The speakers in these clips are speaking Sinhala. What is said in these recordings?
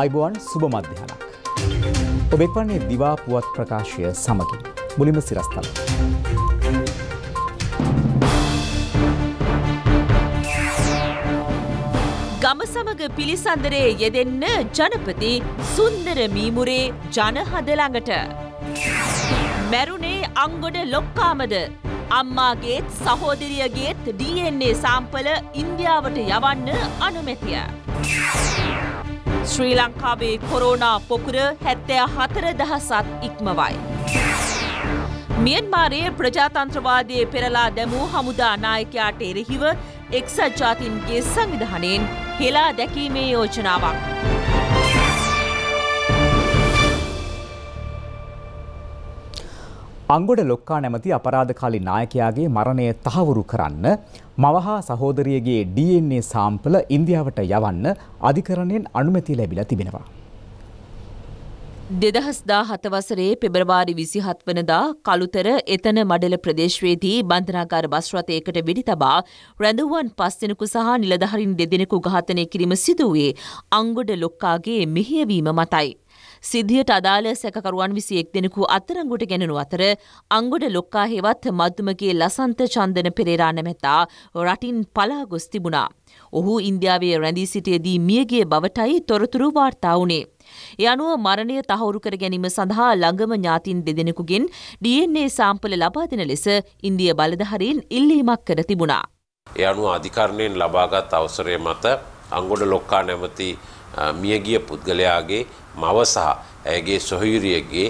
අයිබුවන් සුබ මධ්‍යහනක්. ඔබෙක් වන්නේ දිවා පුවත් ප්‍රකාශය සමගින් මුලිම සිරස්තල. ගම සමග පිළිසඳරේ යෙදෙන්න ජනපති සුන්දර මීමුරේ ජනහදළඟට. මැරුණේ අංගොඩ ලොක්කාමද අම්මාගේත් සහෝදරියගේත් DNA සාම්පල ඉන්දියාවට යවන්න අනුමැතිය. ශ්‍රී ලංකාවේ කොරෝනා පොකුර හැත්තෑ හතර දහසත් ඉක්මවයි. මියන්මාරයේ ප්‍රජාතන්ත්‍රවාදයේ පෙරලා දැමූ හමුදා නායකයාට එරෙහිව එක්සත් ජාතින්ගේ සංවිධානයෙන් හෙලා දැකීමේ යෝජනාවක්. අංගොඩ ලොක්කා නැමති අපරාධකාලී නායකයාගේ මරණය තහවුරු කරන්න මවහා සහෝදරියගේ DNA සාම්පල ඉන්දියාවට යවන්න අධිකරණයෙන් අනුමැතිය ලැබිලා තිබෙනවා. දෙදහස් දා හතවසරේ පෙබරවාරි විසිහත් වනදා කළුතර එතන මඩල ප්‍රදේශවේදී බන්ධනාකාර බස් රථයකට වෙඩි තබා රැඳුවන් පස්දෙනෙකු සහ නිලධහරින් දෙදෙනෙකු ඝාතනය කිරීම සිදුවේ අංගොඩ ලොක්කාගේ මෙහෙයවීම මතයි. සිද්ධියට අදාළ සැකකරුවන් විසි එක් දෙනෙකු අත්තරංගුට ගැනෙනු අතර අංගොඩ ලොක්කා හෙවත් මධ්තුමගේ ලසන්ත චන්දන පෙරේරා නැමැතා රටින් පලාගොස් තිබුණා. ඔහු ඉන්දියාවේ රැඳී සිටියදී මියගේ බවටයි තොරතුරු වාර්තා වුණේ. ඒ අනුව මරණය තහවුරු කර ගැනීම සඳහා ළඟම ඥාතින් දෙදෙනෙකුගෙන් DNA සාම්පල ලබා දෙන ලෙස ඉන්දිය බලධාරීන් ඉල්ලීමක් කර තිබුණා. ඒ අනුව අධිකරණයෙන් ලබාගත් අවසරය මත අංගොඩ ලොක්කා නැමති මියගිය පුද්ගලයාගේ මව සහ ඇයගේ සොහයුරියගේ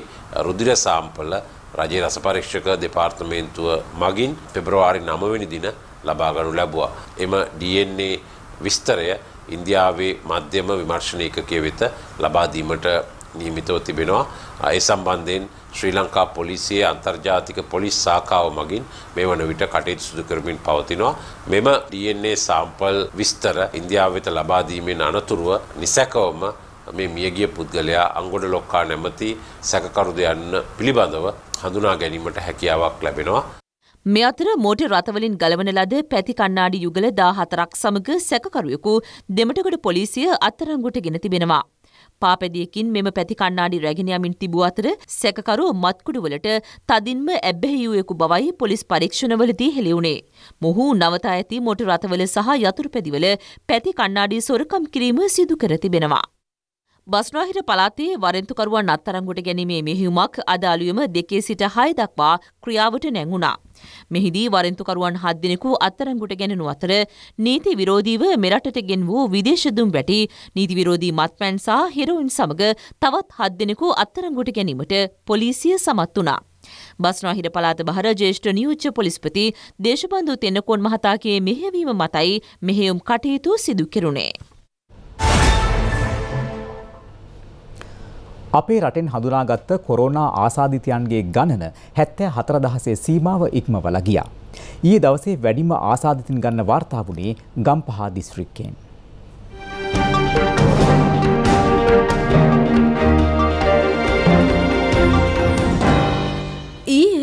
රුදිර සාම්පල රජයේ රස පරීක්ෂක දෙපාර්තමේන්තුව මගින් පෙබරවාරි 9 වෙනි දින ලබා ගනු ලැබුවා. එම DNA විස්තරය ඉන්දියාවේ මධ්‍යම විමර්ශන ඒකකයේ වෙත ලබා දීමට නියමිතව තිබෙනවා. ඒ සම්බන්ධයෙන් ශ්‍රී ලංකා පොලිසියේ අන්තර්ජාතික පොලිස් සාකාව මගින් මේ වන විට කටයුතු සිදු කරමින් පවතිනවා. මෙම DNA සාම්පල් විස්තර ඉන්දියාව වෙත ලබා දීමෙන් අනතුරුව නිසැකවම මේ මියගිය පුද්ගලයා අංගොඩ ලොක්කා නැමැති සැකකරුද යන්න පිළිබඳව හඳුනා ගැනීමට හැකියාවක් ලැබෙනවා. මේ අතර මෝටර් රථවලින් ගලවන ලද පැති කණ්ණාඩි යුගල 14ක් සමග සැකකරුවෙකු දෙමටගොඩ පොලිසිය අත්අඩංගුවට ගෙන තිබෙනවා. පාපැදියකින් මෙම පැති කණ්ණාඩි රැගෙන යමින් තිබූ අතර සැකකරු මත්කුඩු වලට තදින්ම ඇබ්බැහියුවෙකු බවයි පොලිස් පරීක්ෂණවලදී හෙළිවුණේ. මොහු නවතා ඇති මෝටර් රථවල සහ යතුරුපැදිවල පැති කණ්ණාඩි සොරකම් කිරීම සිදු කර තිබෙනවා. බස්නාහිර පළාතේ වරෙන්තුකරුවන් අත්තරංගුවට ගැනීමේ මෙහිුමක් අද අලුයම දෙකේ සිට හය දක්වා ක්‍රියාවට නැංගුණා. මෙහිදී වරෙන්තුකරුවන් හත් දෙනෙකු අත්තරංගුට ගැනෙනු අතර නීති විරෝධීව මෙරටට ගෙන් වූ විදේශදුම් වැටි නීති විරෝධී මත්පැන් සහ හෙරොයින් සමග තවත් හත් දෙනෙකු අත්තරංගුට ගැනීමට පොලිසිය සමත් වුණා. බස්නාහිර පළාත බහර ජේෂ්ඨ නියුච්ච පොලිස්පති දේශබන්ධු තෙන්නකෝන් මහතාගේ මෙහෙවීම මතයි මෙහෙයුම් කටයුතු සිදු කෙරුණේ. අපේ රටෙන් හඳුනාගත්ත කොරෝනා ආසාධිතයන්ගේ ගණන හැත්තෑ හතරදහසේ සීමාව ඉක්මවල ගියා. ඊයේ දවසේ වැඩිම ආසාධිතින් ගන්න වාර්තා වුණේ ගම්පහ දිස්ත්‍රික්කයෙන්.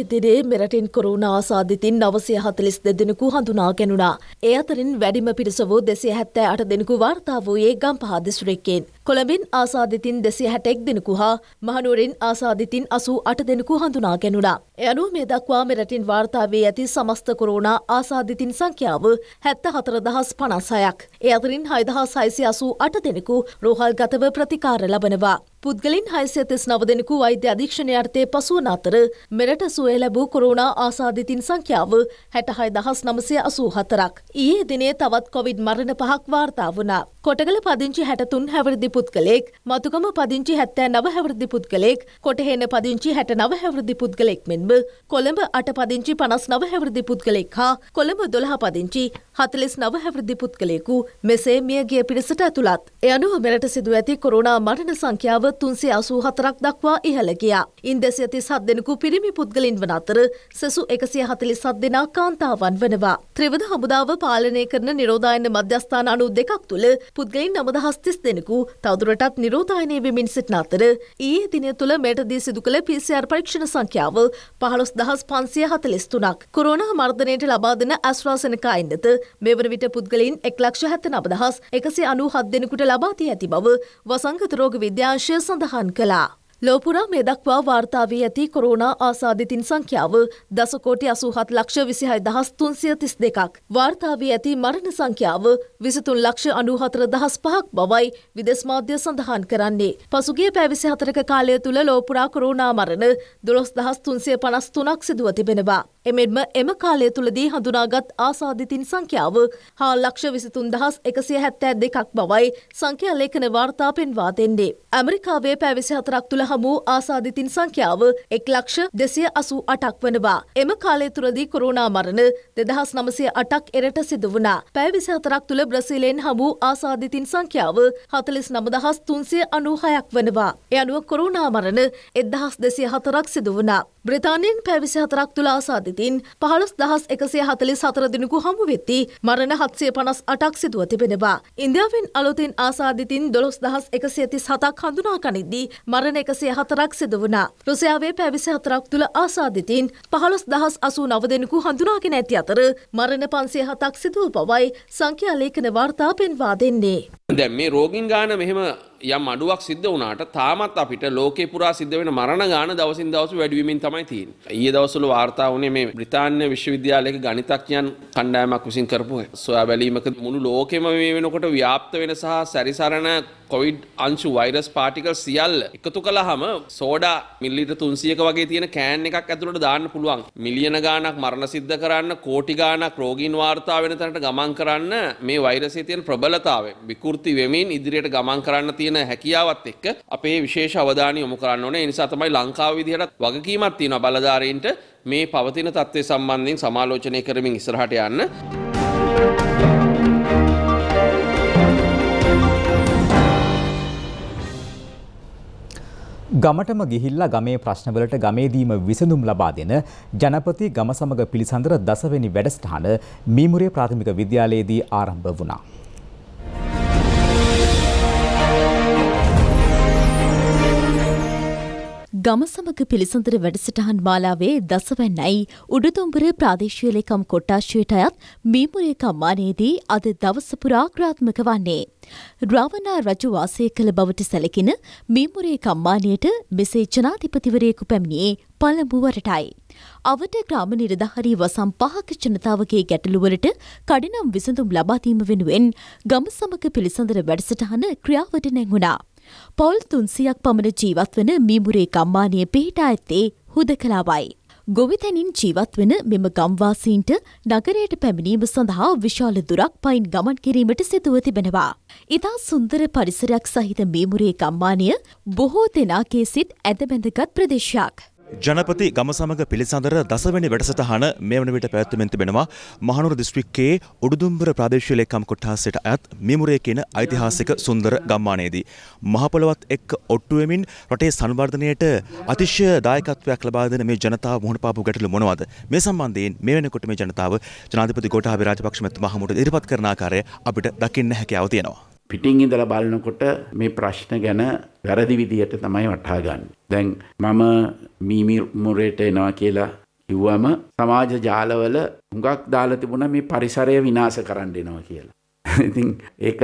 දිනේ මෙරටින් කොරුණ ආසාධිතින් නවසය හතලිස් දෙදෙනෙකු හඳුනා ගැනුණා. ඒ අතරින් වැඩිම පිරිසවෝ දෙසේ හැත්තෑ අට දෙනෙකු වාර්තා වූයේ ගම්පහ දිස්ත්‍රික්කයෙන්. කොළඹින් ආසාධිතින් දෙසි හැටෙක් දෙනෙකු හා මහනුවරින් ආසාධිතින් අසූ අට දෙනෙකු හඳුනා ගැනුණා. එයනු මේ දක්වා මෙරටින් වාර්තාවේ ඇති සමස්ත කොරෝනා ආසාධිතින් සංඛ්‍යාව හැත්ත හතර දහස් පනසයක්. ඒ අතරින් හයිදහා සයිසි අසූ අට දෙනෙකු රෝහල් ගතව ප්‍රතිකාර ලබනවා. පුද්ගලින් හයිසය තිස් නවදෙනෙකු වෛද්‍ය අධීක්ෂණයර්ථය පසුවන අතර මෙරට සුවය ලැබූ කොරුණා ආසාධිතින් සංඛ්‍යාව හැටහයි දහස් නමසය අසූ හතරක්. ඒ දිනේ තවත් කොවිඩ් මරණ පහක් වාර්තා වුණා. කොටගල පදිංචි හැටතුන් හැවරදි පුද්ගලෙක් මතුකම පදිංචි හැත්තෑ නවහැවරදි පුද්ගලෙක් කොටහෙන පදිංචි හැට නවහැවරදි පුද්ගලෙක් මෙන්ම කොළඹ අට පදිංචි පනස් නවහැවරදි පුද්ගලෙක් හා කොළඹ දොළහ පදිංචි හතලිස් නව හැවිරිදි පුද්ගලයෙකු මෙසේ මියගිය පිරිසට ඇතුළත්. එ අනුව මෙරට සිදු ඇති කොරුණා මරණ සංඛ්‍යාව තුන්සේ අසූ හතරක් දක්වා ඉහළ ගියා. ඉන් දෙසි ඇති සත් දෙනෙකු පිරිමි පුද්ගලින් වන අතර සෙසු එකසිය හතලිස් සත් දෙනා කාන්තාවන් වනවා. ත්‍රවිධ හමුදාව පාලනය කරන නිරෝධායන මධ්‍යස්ථාන අනු දෙකක් තුළ පුද්ගලින් නමදහස්තිස් දෙනෙකු තවදුරටත් නිරෝධායනය වෙමින් සිටින අතර ඒ දිනය තුළ මෙටදී සිදු කළ පිසිR පරීක්ෂණ සංඛ්‍යාව පහළොස් දහස් පන්සිය හතලිස්තුනක්. කොරෝනා මර්ධනයට ලබා දෙන ඇස්වාසනකයින්නත මේ වන විට පුද්ගලයින් එක් ලක්ෂ හැත්තනව දහස් එකසේ අනූ හත් දෙනෙකුට ලබා දී ඇති බව වසංගත රෝග විද්‍යාංශය සඳහන් කළා. ලෝපුරා මේ දක්වා වාර්තා වී ඇති කොරෝනා ආසාදිතින් සංඛ්‍යාව දසකෝටි අසූහත් ලක්ෂ විසිහයි දහස් තුන්සිය තිස් දෙකක්. වාර්තා වී ඇති මරණ සංඛ්‍යාව විසිතුන් ලක්ෂ අනුහතර දහස් පහක් බවයි විදෙස් මාධ්‍ය සඳහන් කරන්නේ. පසුගේ පැවිසි හතරක කාලය තුළ ලෝපුරා කොරෝනා මරණ දොළොස් දහස් තුන්සිය පනස් තුනක් සිදුව තිබෙනවා. එමෙන්ම එම කාලය තුළදී හඳුනාගත් ආසාධිතින් සංඛ්‍යාව හා ලක්ෂ විසිතුන් දහස් එකසිය හැත්තෑ දෙකක් බවයි සංඛ්‍යා ලේඛන වාර්තා පෙන්වා දෙන්නේ. ඇමරිකාවේ පැවිසි හතරක් තුළ හමු ආසාධිතින් සංඛ්‍යාව එක් ලක්ෂ දෙසිය අසු අටක් වනවා. එම කාලය තුරදී කොරුණා මරණ දෙදහස් නමසය අටක් එරට සිදු වුණා. පැවිසි හතරක් තුළ බ්‍රසිලෙන් හමු ආසාධිතින් සංඛ්‍යාව හතලිස් නමදහස් තුන්සිය අනු හයක් වනවා. එ අනුව කොරුණා මරණ එදහස් දෙසිය හතරක් සිදු වනා. බ්‍රතාානයෙන් පැවිසි හතරක් තුලා සාධිතින් පහළොස් දහස් එකසේ හතලි සතර දිනකු හමු වෙත්ති මරණ හත්සේ පනස් අටක් සිදුව තිබෙනවා. ඉන්දියාවෙන් අලුතින් ආසාධිතින් දොළොස් දහස් එකසිඇති සතක් හඳුනා කනිද්දී මරණ එකසේ හතරක් සිද වුණා. රුසියාවේ පැවිසි හතරක් තුළ ආසාධිතින් පහළොස් දහස් අසූ නව දෙෙනෙකු හඳුනාගෙන ඇති අතර මරණ පන්සේ හතක් සිදුව පවයි සංඛ්‍යාලේඛන වාර්තා පෙන්වා දෙන්නේ. දැම් මේ රෝගින් ගාන මෙහෙම යම් අඩුවක් සිද්ධ වුණාට තාමත් අපිට ලෝකේ පුරා සිද්ධ වෙන මරණ ගාන දවසින් දවස වැඩිවීමෙන් තමයි තියෙන්නේ. ඊයේ දවස්වල වාර්තා වුණේ මේ බ්‍රිතාන්‍ය විශ්වවිද්‍යාලයක ගණිතඥයන් කණ්ඩායමක් විසින් කරපු සොයා බැලීමක මුළු ලෝකෙම මේ වෙනකොට ව්‍යාප්ත වෙන සහ සැරිසරන කොවිඩ් අංශු වෛරස් පාටිකල් සියල්ල එකතු කළාම සෝඩා මිලිලීටර් 300ක වගේ තියෙන කෑන් එකක් ඇතුළට දාන්න පුළුවන්. මිලියන ගාණක් මරණ සිද්ධ කරන්න, කෝටි ගාණක් රෝගීන් වාර්තා වෙන තැනට ගමන් කරන්න මේ වෛරසයේ තියෙන ප්‍රබලතාවය විකෘති වෙමින් ඉදිරියට ගමන් කරන්න තියෙන හැකියාවත් එක්ක අපේ විශේෂ අවධානය යොමු කරන්න ඕනේ. ඒ නිසා තමයි ලංකාව විදිහට වගකීමක් තියෙනවා බලධාරීන්ට මේ පවතින තත්ත්වය සම්බන්ධයෙන් සමාලෝචනය කරමින් ඉස්සරහට යන්න. ගමටම ගිහිල්ලා ගමේ ප්‍රශ්නවලට ගමේදීම විසඳුම් ලබා දෙන ජනපති ගම සමග පිළිසඳර දසවෙනි වැඩසටහන මීමුරේ ප්‍රාථමික විද්‍යාලයේදී ආරම්භ වුණා. ගම සමග පිළිසඳර වැඩසටහන් මාලාවේ දසවැන්නයි උඩුදුම්බර ප්‍රාදේශීය ලේකම් කොට්ටාශයට අයත් මීමුරේ කම්මානයේදී අද දවස පුරා ක්‍රාත්මක වන්නේ. රාවණා රජු වාසය කළ බවට සැලකෙන මීමුරේ කම්මානයට මෙසේ ජනාධිපතිවරයෙකු පැමිණියේ පළමු වරටයි. අවට ග්‍රාම නිරධාරී වසම් පහක ජනතාවගේ ගැටලුවලට කඩිනම් විසඳුම් ලබාදීම වෙනුවෙන් ගම සමග පිළිසඳර වැඩසටහන ක්‍රියාවට නැංගුණා. පවුල් තුන්සියක් පමණ ජීවත් වන මීමුරේ ගම්මානය පිහිටා ඇත්තේ හුදකලාවයි. ගොවිතැනින් ජීවත් වෙන මෙම ගම්වාසීන්ට නගරයට පැමිණීම සඳහා විශාල දුරක් පයින් ගමන් කිරීමට සිදුව තිබෙනවා. ඉතා සුන්දර පරිසරයක් සහිත මීමුරේ ගම්මානය බොහෝ දෙනාගේ සිත් ඇදබැඳගත් ප්‍රදේශයක්. ජනපති ගම සමඟ පිළිසඳර දසවැනි වැඩසටහන මේ වන විට පැවැත්වමෙන් තිබෙනවා මහනුර දිස්ත්‍රික්කයේ උඩුදුම්බර ප්‍රාදේශීය ලේකම් කොට්ටාසයට අයත් මිමුරේ කියන ඓතිහාසික සුන්දර ගම්මානයේදී මහපොළවත් එක්ක ඔට්ටු වෙමින් රටේ සංවර්ධනයට අතිශය දායකත්වයක් ලබා දෙන මේ ජනතාව මුහුණ පාපු ගැටලු මොනවද මේ සම්බන්ධයෙන් මේ වෙනකොට මේ ජනතාව ජනාධිපති ගෝඨාභය රාජපක්ෂ මැතිතුමා හමුවට ඉදිරිපත් කරන ආකාරය අපිට දකින්න හැකියාව තියෙනවා පිටින් ඉඳලා බලනකොට මේ ප්‍රශ්න ගැන වැරදි විදියට තමයි වටහා ගන්න. දැන් මම මීමි මුරේට එනවා කියලා කිව්වම සමාජ ජාලවල හුඟක් දාලා තිබුණා මේ පරිසරය විනාශ කරන්න එනවා කියලා. ඉතින් ඒක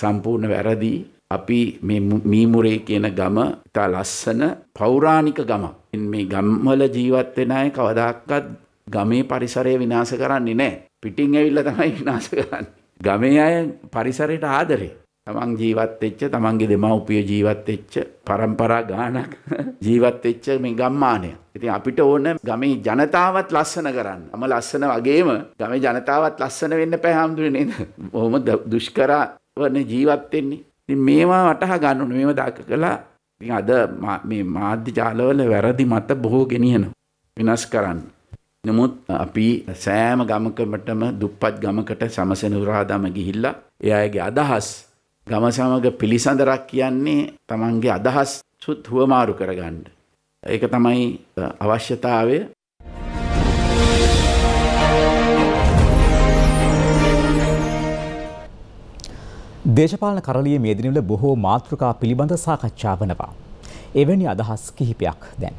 සම්පූර්ණ වැරදි. අපි මේ මීමුරේ කියන ගම ඉතා ලස්සන පෞරාණික ගම. මේ ගම්වල ජීවත් වෙන අය කවදාකවත් ගමේ පරිසරය විනාශ කරන්නේ නැහැ. පිටින් ඇවිල්ලා තමයි විනාශ කරන්නේ. ගමේ අය පරිසරයට ආදරේ. තමන් ජීවත් වෙච්ච තමන්ගේ දෙමව්පිය ජීවත් වෙච්ච પરම්පරා ගානක් ජීවත් වෙච්ච මේ ගම්මානය. ඉතින් අපිට ඕන ගමේ ජනතාවත් ලස්සන කරන්න. අම ලස්සන වගේම ගමේ ජනතාවත් ලස්සන වෙන්න බෑ හැමදෙන්නේ නේද? බොහොම දුෂ්කරවන ජීවත් වෙන්නේ. ඉතින් මේවා වටහා ගන්න ඕනේ. මේවා දාක කළා. ඉතින් අද මේ මාධ්‍ය ජාලවල වැරදි මත බොහෝ ගෙනියනවා. විනාශ කරන්න. නමුත් අපි සෑම ගමකටම දුප්පත් ගමකට සමසන උරාදම ගිහිල්ලා එයාගේ අදහස් ගම සමග පිළිසඳරක් කියන්නේ තමන්ගේ අදහස් සුත් හුවමාරු කරගන්න. ඒක තමයි අවශ්‍යතාවය දේශපාලන කරලිය මේ දිනවල බොහෝ මාතෘකා පිළිබඳ සාකච්ඡා වනවා. එවැනි අදහස් කිහිපයක් දැන්.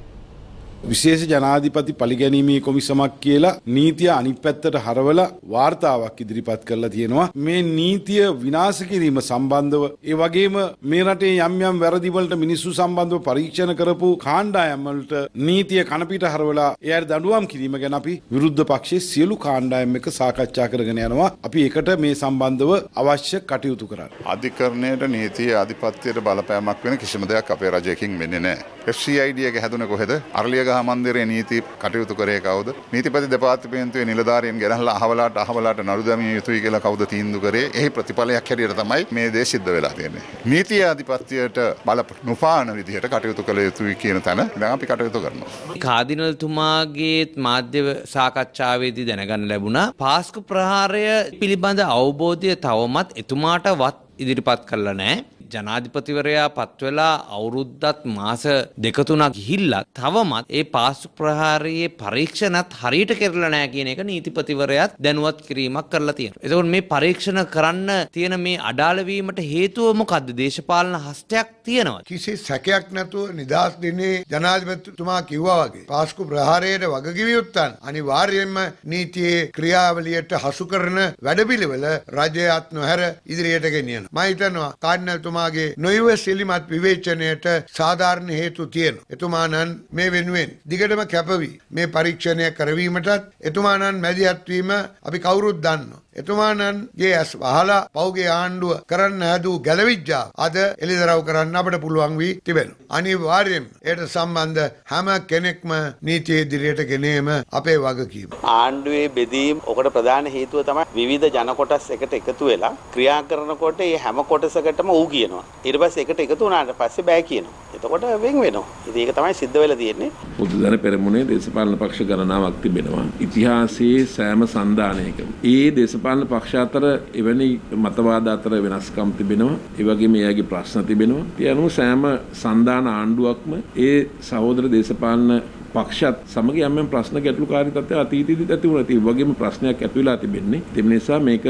විශේෂ ජනාධිපති පලිගැනීමේ කොමිසමක් කියලා නීතිය අනිත් පැත්තට හරවලා වාර්තාවක් ඉදිරිපත් කරලා තියෙනවා. මේ නීතිය විනාශ කිරීම සම්බන්ධව ඒ වගේම මේ රටේ යම් යම් වැරදි වලට මිනිස්සු සම්බන්ධව පරීක්ෂණ කරපු කාණ්ඩායම් වලට නීතිය කනපිට හරවලා එයාට දඬුවම් කිරීම ගැන අපි විරුද්ධ පක්ෂයේ සියලු කාණ්ඩායම් එක සාකච්ඡා කරගෙන යනවා. අපි ඒකට මේ සම්බන්ධව අවශ්‍ය කටයුතු කරන්න. අධිකරණයට නීතිය ආධිපත්‍යයට බලපෑමක් වෙන කිසිම දෙයක් අපේ රජයකින් වෙන්නේ නැහැ. FCID එක හැදුනේ කොහෙද? අරලියගහ සහ මන්දිරයේ නීති කටයුතු කරේ කවුද? නීතිපති දෙපාර්තමේන්තුවේ නිලධාරීන් ගෙනල්ලා අහවලාට අහවලාට නඩු දැමිය යුතුයි කියලා කවුද තීන්දුව කරේ? එහි ප්‍රතිඵලයක් හැටියට තමයි මේ දේ සිද්ධ වෙලා තියෙන්නේ. නීති ආධිපත්‍යයට බල නොපාන විදිහට කටයුතු කළ යුතුයි කියන තැන දැන් අපි කටයුතු කරනවා. කාදිනල්තුමාගේ මාධ්‍ය සාකච්ඡාවේදී දැනගන්න ලැබුණා පාස්කු ප්‍රහාරය පිළිබඳ අවබෝධය තවමත් එතුමාට වත් ඉදිරිපත් කරලා නැහැ. ජනාධිපතිවරයා පත්වෙලා අවුරුද්දත් මාස දෙකතුනක් ගිහිල්ලා තවමත් ඒ පාසු ප්‍රහාරයේ පරීක්ෂණත් හරියට කරලා නැහැ කියන එක නීතිපතිවරයාත් දැනුවත් කිරීමක් කරලා තියෙනවා. එතකොට මේ පරීක්ෂණ කරන්න තියෙන මේ අඩාල වීමට හේතුව මොකද්ද? දේශපාලන හස්තයක් තියෙනවා. කිසි සැකයක් නැතුව නිදාස් දිනේ ජනාධිපතිතුමා කිව්වා වගේ පාස්කු ප්‍රහාරයට වගකිව යුත්තන් අනිවාර්යයෙන්ම නීතියේ ක්‍රියාවලියට හසු කරන වැඩපිළිවෙල රජයත් නොහැර ඉදිරියට ගෙනියනවා. මම හිතනවා කාඩිනල්තුමා එතුමාගේ නොයවසිලිමත් විවේචනයට සාධාරණ හේතු තියෙන. එතුමානන් මේ වෙනුවෙන් දිගටම කැපවී මේ පරීක්ෂණය කරවීමටත් එතුමානන් මැදිහත්වීම අපි කවුරුත් දන්නවා. එතුමාණන්ගේ ඇස් වහලා පෞගේ ආණ්ඩුව කරන්න හැදූ ගැලවිජ්ජා අද එළිදරව් කරන්න අපට පුළුවන් වී තිබෙන. අනිවාර්යෙන් එයට සම්බන්ධ හැම කෙනෙක්ම නීතිය ඉදිරියට ගෙනීම අපේ වගකීම. ආණ්ඩුවේ බෙදීම් ඔකට ප්‍රධාන හේතුව තමයි විවිධ ජනකොටස් එකට එකතු වෙලා ක්‍රියා කරනකොට ඒ හැම කොටසකටම ඌ කියනවා. ඊට පස්සේ එකට එකතු වුණාට පස්සේ බෑ කියනවා. එතකොට වෙන් වෙනවා. ඉතින් ඒක තමයි සිද්ධ වෙලා තියෙන්නේ. බුදුදන පෙරමුණේ දේශපාලන පක්ෂ ගණනාවක් තිබෙනවා. ඉතිහාසයේ සෑම සන්දානයකම ඒ දේශපාලන දේශපාලන පක්ෂ අතර එවැනි මතවාද අතර වෙනස්කම් තිබෙනවා. ඒ වගේම එයාගේ ප්‍රශ්න තිබෙනවා. ඒ අනුව සෑම සන්දාන ආණ්ඩුවක්ම ඒ සහෝදර දේශපාලන පක්ෂත් සමග යම් ප්‍රශ්න ගැටලු කාරී තත්ත්වය අතීතයේදී ඇති වුණා. ඒ වගේම ප්‍රශ්නයක් ඇති වෙලා තිබෙන්නේ. ඒ නිසා මේක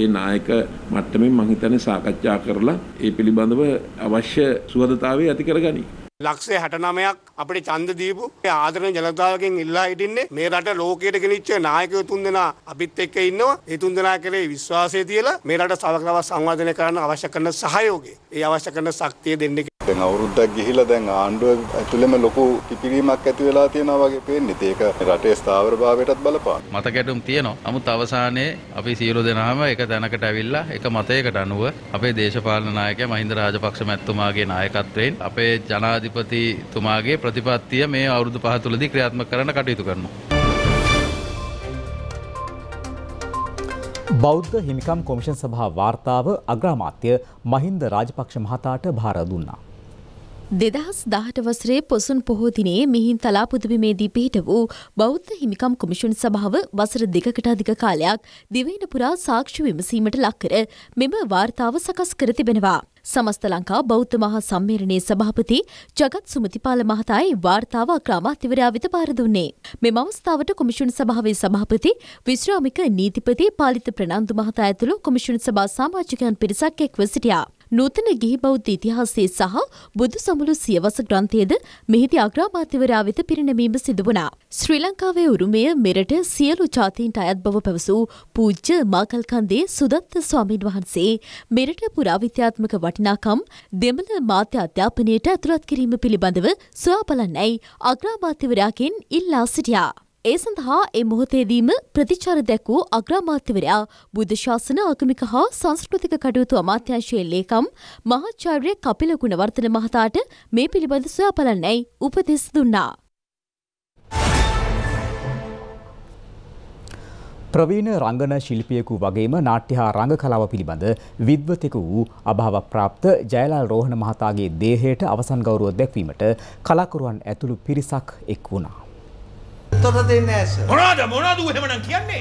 ඒ නායක මට්ටමින් මම හිතන්නේ සාකච්ඡා කරලා ඒ පිළිබඳව අවශ්‍ය සුහදතාවය ඇති කරගනී. ලක්ෂේ හටනමයක් අපේ චන්ද දීපු ආදරන ජනතාවකින් ඉල්ලා හිටින්නේ මේ රට ලෝකයට ගෙනනිච්ච නායකය තුන් දෙනා අපිත් එක්ක ඉන්නවා ඒ තුන් දෙනා කරේ විශ්වාසය තියලා මේ රට සවකලව සංවර්ධනය කරන්න අවශ්‍ය කරන සහයෝගය ඒ අවශ්‍ය කරන ශක්තිය දෙන්නේ දැන් අවුරුද්දක් ගිහිලා දැන් ආණ්ඩුව ඇතුළෙම ලොකු පිපිරීමක් ඇති වෙලා තියෙනවා වගේ පේන්නේ. ඒක රටේ ස්ථාවරභාවයටත් බලපාන. මත ගැටුම් තියෙනවා. නමුත් අවසානයේ අපි සියලු දෙනාම එක තැනකට ඇවිල්ලා එක මතයකට අනුව අපේ දේශපාලන නායකයා මහින්ද රාජපක්ෂ මැතිතුමාගේ නායකත්වයෙන් අපේ ජනාධිපතිතුමාගේ ප්‍රතිපත්තිය මේ අවුරුදු පහ තුළදී ක්‍රියාත්මක කරන්න කටයුතු කරනවා. බෞද්ධ හිමිකම් කොමිෂන් සභා වාර්තාව අග්‍රාමාත්‍ය මහින්ද රාජපක්ෂ මහතාට භාර දුන්නා. දෙදහස් දහට වසරේ පොසුන් පොහෝතිනේ මෙහින් තලාපුදබිමේදී පිහිට වූ බෞද්ධ හිමිකම් කොමිෂුන් සභාව වසර දෙකකට අධික කාලයක් දිවයින පුරා සාක්ෂි විමසීමට ලක්කර මෙම වාර්තාව සකස් කර තිබෙනවා. සමස්ත ලංකා බෞද්ධ මහා සම්මේලනයේ සභාපති ජගත් සුමතිපාල මහතායි වාර්තාව අක්‍රාමාත්‍යවරයා වෙත පාර දුන්නේ. මෙම අවස්ථාවට කොමිෂුන් සභාවේ සභාපති විශ්‍රාමික නීතිපති පාලිත ප්‍රනන්දු මහතා ඇතුළු කොමිෂුන් සභා සමාජිකයන් පිරිසක් එක්ව සිටියා. නූතන ගිහි බෞද්ධ ඉතිහාසයේ සහ බුදු සමුළු සියවස ග්‍රන්ථයේද මෙහිදී අග්‍රාමාත්‍යවරයා වෙත පිරිනැමීම සිදු වුණා. ශ්‍රී ලංකාවේ උරුමය මෙරට සියලු ජාතීන්ට අයත් බව පැවසූ පූජ්‍ය මාකල්කන්දේ සුදත්ත ස්වාමීන් වහන්සේ මෙරට පුරාවිද්‍යාත්මක වටිනාකම් දෙමළ මාධ්‍ය අධ්‍යාපනයට ඇතුළත් කිරීම පිළිබඳව සොයා බලන්නයි අග්‍රාමාත්‍යවරයාගෙන් ඉල්ලා සිටියා. ඒ සඳහා ඒ මොහොතේදීම ප්‍රතිචාර දැක්වූ අග්‍රාමාත්‍යවරයා බුද්ධ ශාසන ආගමික හා සංස්කෘතික කටයුතු අමාත්‍යංශයේ ලේකම් මහාචාර්ය කපිල ගුණවර්ධන මහතාට මේ පිළිබඳ සොයා බලන්නයි උපදෙස් දුන්නා. ප්‍රවීණ රංගන ශිල්පියෙකු වගේම නාට්‍ය හා රංග කලාව පිළිබඳ විද්වතෙකු වූ අභාව ප්‍රාප්ත ජයලාල් රෝහණ මහතාගේ දේහයට අවසන් ගෞරව දැක්වීමට කලාකරුවන් ඇතුළු පිරිසක් එක් වුණා. තොට දෙන්න ඇස මොනාද මොනාද ඌ එහෙමනම් කියන්නේ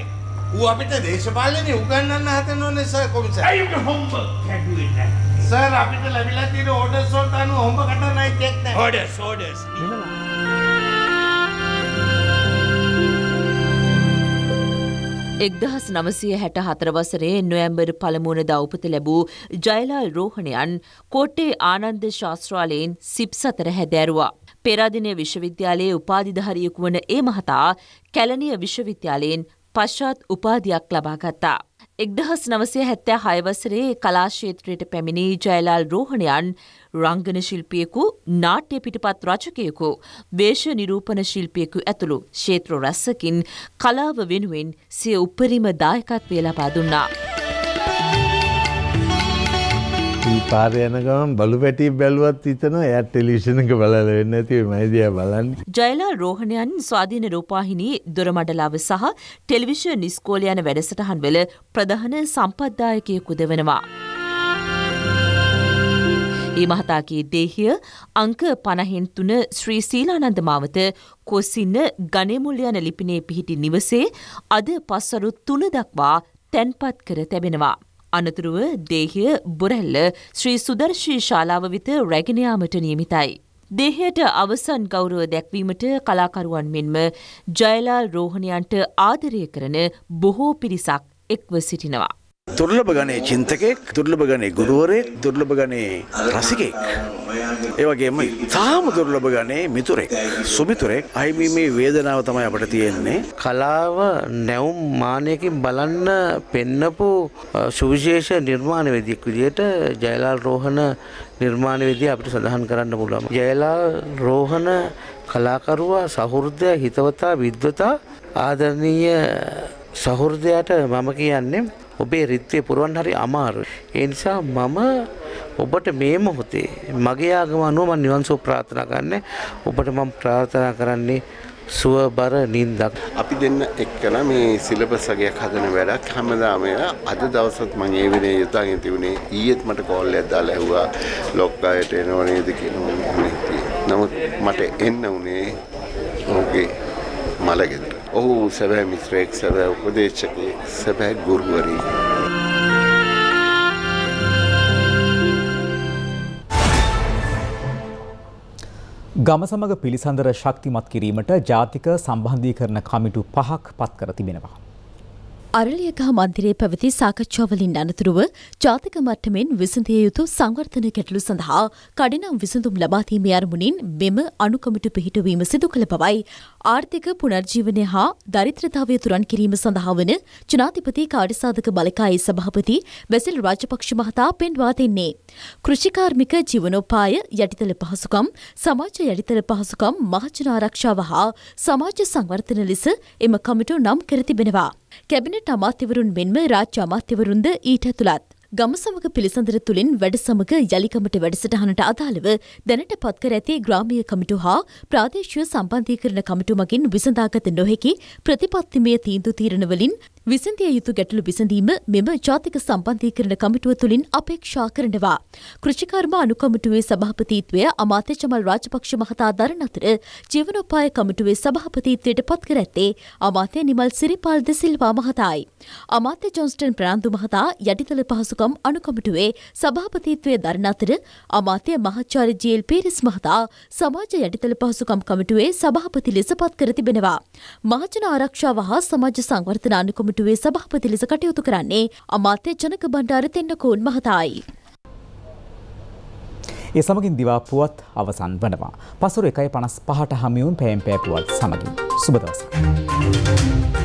ඌ අපිට දේශපාලනේ උගන්වන්න හදන ඕනේ සර් කොමිසර් ඇයි ඌ හොම්බ කැඩුවේ නැහැ සර් අපිට ලැබිලා තියෙන ඕඩර්ස් වලට අනුව හොම්බ කඩන්නයි චෙක් නැහැ ඕඩර්ස් ඕඩර්ස් එක්දහස් නමසය හැට හතරවසරේ නොයම්බර් පළමුුණ දවපත ලැබූ ජයලාල් රෝහණයන් කෝට්ටේ ආනන්ද ශාස්ත්‍රාලයෙන් සිප් සතර හැදැරුවා. පෙරාදිනය විශ්වවිද්‍යාලයේ උපාධිධාරියෙකු වන ඒ මහතා කැලනිය විශ්වවිද්‍යාලයෙන් පශ්චාත් උපාධයක් ලබාගත්තා. එක්දහස් නවසය හැත්තෑ හයවසරේ කලාශේත්‍රයට පැමිණි ජයලාල් රෝහණයන් රංගන ශිල්පියකු නාට්‍ය පිටිපත් රචකයකු වේශ නිරූපණ ශිල්පියකු ඇතුළු ශේත්‍ර රැස්සකින් කලාව වෙනුවෙන් සිය උපරිම දායකත්වය ලබා දුන්නා. පාර යන ගමන් බලු පැටි බැලුවත් හිතනවා එයා ටෙලිවිෂන් එක බලලා වෙන්නේ නැති මම දිහා බලන්නේ. ජයලා රෝහණයන් ස්වාධීන රූපවාහිනී දොරමඩලාව සහ ටෙලිවිෂන් ඉස්කෝලේ යන වැඩසටහන් වල ප්‍රධාන සම්පත්දායකයෙකුද වෙනවා. ඒ මහතාගේ දේහය අංක පණහෙන් තුන ශ්‍රී සීලානන්ද මාවත කොසින්න ගනමුල් යන ලිපිනේ පිහිටි නිවසේ අද පස්වරු තුන දක්වා තැන්පත් කර තැබෙනවා. අනතුරුව දේහය බොරැල්ල ශ්‍රී සුදර්ශී ශාලාව විත රැගෙන යාමට නියමිතයි. දේහයට අවසන් ගෞරව දැක්වීමට කලාකරුවන් මෙන්ම ජයලාල් රෝහණයන්ට ආදරය කරන බොහෝ පිරිසක් එක්ව සිටිනවා. දුර්ලභ ගණයේ චින්තකෙක් දුර්ලභ ගණයේ ගුරුවරයෙක් දුර්ලභ ගණයේ රසිකෙක් ඒ වගේම තාම දුර්ලභ ගණයේ මිතුරෙක් සුමිතුරෙක් අයිමි මේ වේදනාව තමයි අපට තියෙන්නේ කලාව නැවුම් මානයකින් බලන්න පෙන්නපු සුවිශේෂ නිර්මාණවේදියෙක් විදිහට ජයලාල් රෝහණ නිර්මාණවේදී අපිට සඳහන් කරන්න පුළුවන් ජයලාල් රෝහණ කලාකරුවා සහෘදය හිතවතා විද්වතා ආදරණීය සහෘදයට මම කියන්නේ ඔබේ රිත්වය පුරුවන් හරි අමාරු. ඒ නිසා මම ඔබට මේ මොහොතේ මගේ ආගම අනුව මම නිවන්සෝ ප්‍රාර්ථනා කරන්නේ. ඔබට මම ප්‍රාර්ථනා කරන්නේ සුවබර නින්දක්. අපි දෙන්න එක්කලා මේ සිලබස් වගේක් හදන වැඩක් හැමදාම අද දවසත් මම ඒ වෙලේ යොදාගෙන තිබුණේ ඊයේත් මට කෝල් එකක් දාලා ඇහුවා ලොක්කායට එනව නේද කියලා. නමුත් මට එන්න උනේ ඕකේ මලගෙද. ඔහු සැබෑ මිත්‍රයෙක් සැබෑ උපදේශකයෙක් සැබෑ ගුරුවරයෙක්. ගම සමග පිළිසඳර ශක්තිමත් කිරීමට ජාතික සම්බන්ධීකරණ කමිටු පහක් පත් කර තිබෙනවා. අරලියගහ මන්දිරේ පැවති සාකච්ඡාවලින් අනතුරුව ජාතික මට්ටමෙන් විසඳිය යුතු සංවර්ධන ගැටලු සඳහා කඩිනම් විසඳුම් ලබා දීමේ අරමුණින් මෙම අනුකමිටු පිහිටවීම සිදු කළ බවයි ආර්ථික පුනර්ජීවනය හා දරිද්‍රතාවය තුරන් කිරීම සඳහා වන ජනාධිපති කාර්යසාධක බලකායේ සභාපති වැසිල් රාජපක්ෂ මහතා පෙන්වා දෙන්නේ. කෘෂිකාර්මික ජීවනෝපාය යටිතල පහසුකම් සමාජ යටිතල පහසුකම් මහජන ආරක්ෂාව හා සමාජ සංවර්ධන ලෙස එම කමිටු නම් කර තිබෙනවා. කැබිනට් අමාත්‍යවරුන් මෙන්ම රාජ්‍ය අමාත්‍යවරුන්ද ඊට ඇතුළත්. ගම සමග පිළිසඳර තුළින් වැඩ සමග යළිකමට වැඩසටහනට අදාළව දැනට පත්කර ඇති ග්‍රාමීය කමිටු හා ප්‍රාදේශීය සම්බන්ධීකරණ කමිටු මගින් විසඳාගත නොහැකි ප්‍රතිපත්තිමය තීන්දු තීරණවලින් විසඳිය යුතු ගැටලු විසඳීම මෙම ජාතික සම්බන්ධීකරණ කමිටුව තුළින් අපේක්ෂා කරනවා. කෘෂිකර්ම අනුකමිටුවේ සභාපතිත්වය අමාත්‍ය චමල් රාජපක්ෂ මහතා දරන අතර ජීවනෝපාය කමිටුවේ සභාපතිත්වයට පත් කර ඇත්තේ අමාත්‍ය නිමල් සිරිපාල් ද සිල්වා මහතායි. අමාත්‍ය ජොන්ස්ටන් ප්‍රාන්දු මහතා යටිතල පහසුකම් අනුකමිටුවේ සභාපතිත්වය දරන අතර අමාත්‍ය මහාචාර්ය ජීල් පීරිස් මහතා සමාජ යටිතල පහසුකම් කමිටුවේ සභාපති ලෙස පත් කර තිබෙනවා. මහජන ආරක්ෂාව හා සමාජ සංවර්ධන අනුකමිටුවේ ආණ්ඩුවේ සභාපති ලෙස කටයුතු කරන්නේ අමාත්‍ය ජනක බණ්ඩාර තෙන්නකෝන් මහතායි. ඒ සමගින් දිවාපුවත් අවසන් වනවා. පසුර එකයි පනස් පහට හමියුම් පෑම් පෑපුවත් සමගින්. සුබදවසක්.